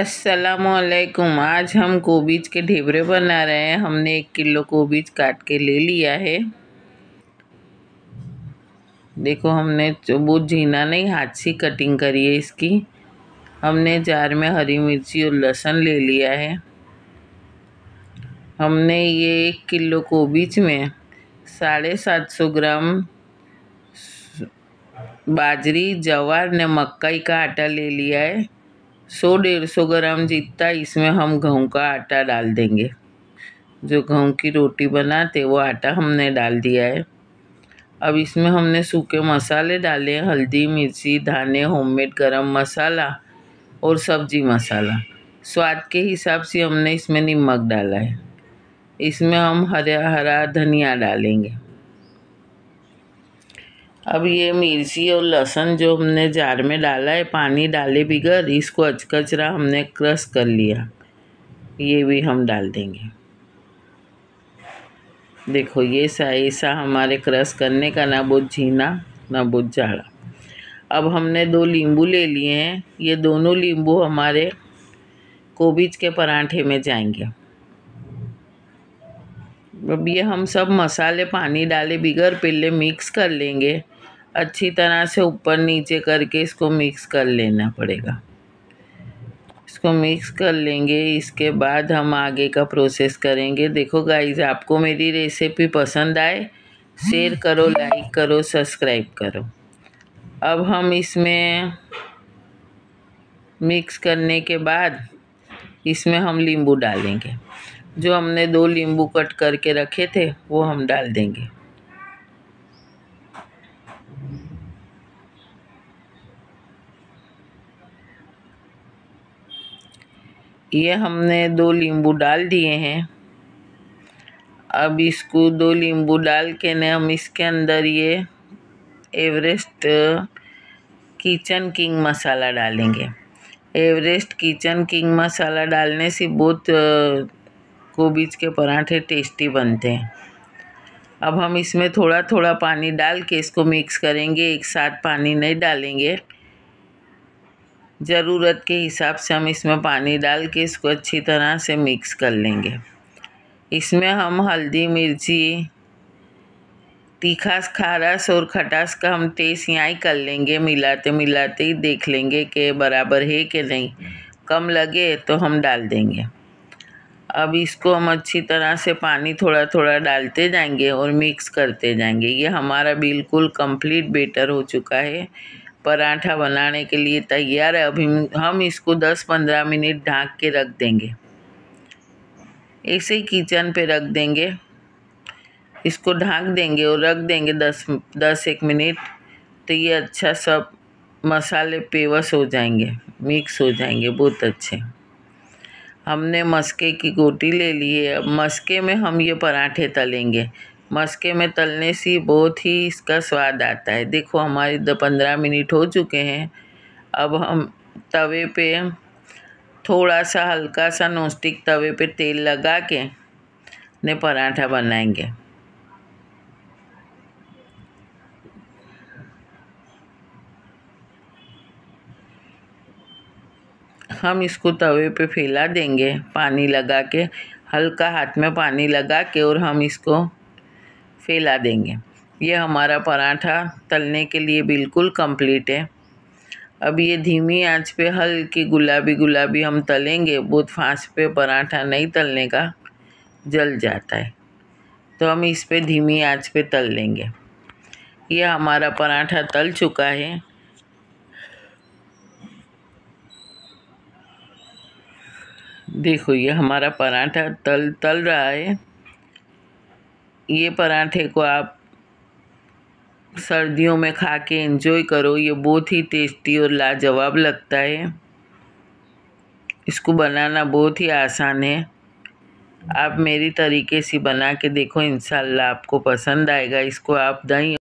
असलकुम आज हम गोबीज के ढेबरे बना रहे हैं हमने एक किलो गोबीज काट के ले लिया है देखो हमने वो जीना नहीं हाथ से कटिंग करी है इसकी हमने जार में हरी मिर्ची और लहसुन ले लिया है हमने ये एक किलो गोबीज में साढ़े सात सौ ग्राम बाजरी जवार ने मकई का आटा ले लिया है सौ डेढ़ सौ ग्राम जितना इसमें हम गेहूँ का आटा डाल देंगे जो गेहूँ की रोटी बनाते वो आटा हमने डाल दिया है अब इसमें हमने सूखे मसाले डाले हैं हल्दी मिर्ची धाने होममेड गरम मसाला और सब्जी मसाला स्वाद के हिसाब से हमने इसमें नमक डाला है इसमें हम हरा हरा धनिया डालेंगे अब ये मिर्ची और लहसुन जो हमने जार में डाला है पानी डाले बिगर इसको अचकचरा हमने क्रश कर लिया ये भी हम डाल देंगे देखो ये सा ऐसा हमारे क्रश करने का ना बहुत झीना ना बहुत झाड़ा अब हमने दो नींबू ले लिए हैं ये दोनों नींबू हमारे कोबीज के पराठे में जाएंगे अब ये हम सब मसाले पानी डाले बिगर पहले मिक्स कर लेंगे अच्छी तरह से ऊपर नीचे करके इसको मिक्स कर लेना पड़ेगा इसको मिक्स कर लेंगे इसके बाद हम आगे का प्रोसेस करेंगे देखो गाइज आपको मेरी रेसिपी पसंद आए शेयर करो लाइक करो सब्सक्राइब करो अब हम इसमें मिक्स करने के बाद इसमें हम नींबू डालेंगे जो हमने दो नींबू कट करके रखे थे वो हम डाल देंगे ये हमने दो नींबू डाल दिए हैं अब इसको दो नींबू डाल के ने हम इसके अंदर ये एवरेस्ट किचन किंग मसाला डालेंगे एवरेस्ट किचन किंग मसाला डालने से बहुत कोबीज के पराठे टेस्टी बनते हैं अब हम इसमें थोड़ा थोड़ा पानी डाल के इसको मिक्स करेंगे एक साथ पानी नहीं डालेंगे ज़रूरत के हिसाब से हम इसमें पानी डाल के इसको अच्छी तरह से मिक्स कर लेंगे इसमें हम हल्दी मिर्ची तीखास खारास और खटास का हम टेस्ट यहाँ ही कर लेंगे मिलाते मिलाते ही देख लेंगे कि बराबर है कि नहीं कम लगे तो हम डाल देंगे अब इसको हम अच्छी तरह से पानी थोड़ा थोड़ा डालते जाएंगे और मिक्स करते जाएंगे ये हमारा बिल्कुल कंप्लीट बेटर हो चुका है पराठा बनाने के लिए तैयार है अभी हम इसको 10-15 मिनट ढाँक के रख देंगे ऐसे ही किचन पे रख देंगे इसको ढाँक देंगे और रख देंगे दस दस एक मिनट तो ये अच्छा सब मसाले पेवस हो जाएंगे मिक्स हो जाएंगे बहुत अच्छे हमने मस्के की गोटी ले ली है अब मस्के में हम ये पराठे तलेंगे मस्के में तलने से बहुत ही इसका स्वाद आता है देखो हमारे दो पंद्रह मिनट हो चुके हैं अब हम तवे पे थोड़ा सा हल्का सा नॉनस्टिक तवे पे तेल लगा के ने पराठा बनाएंगे हम इसको तवे पे फैला देंगे पानी लगा के हल्का हाथ में पानी लगा के और हम इसको फैला देंगे ये हमारा पराठा तलने के लिए बिल्कुल कंप्लीट है अब ये धीमी आंच पे हल्की गुलाबी गुलाबी हम तलेंगे बहुत फास्ट पे पराठा नहीं तलने का जल जाता है तो हम इस पे धीमी आंच पे तल लेंगे ये हमारा पराठा तल चुका है देखो ये हमारा पराठा तल तल रहा है ये पराठे को आप सर्दियों में खा के इन्जॉय करो ये बहुत ही टेस्टी और लाजवाब लगता है इसको बनाना बहुत ही आसान है आप मेरी तरीके से बना के देखो इन आपको पसंद आएगा इसको आप दही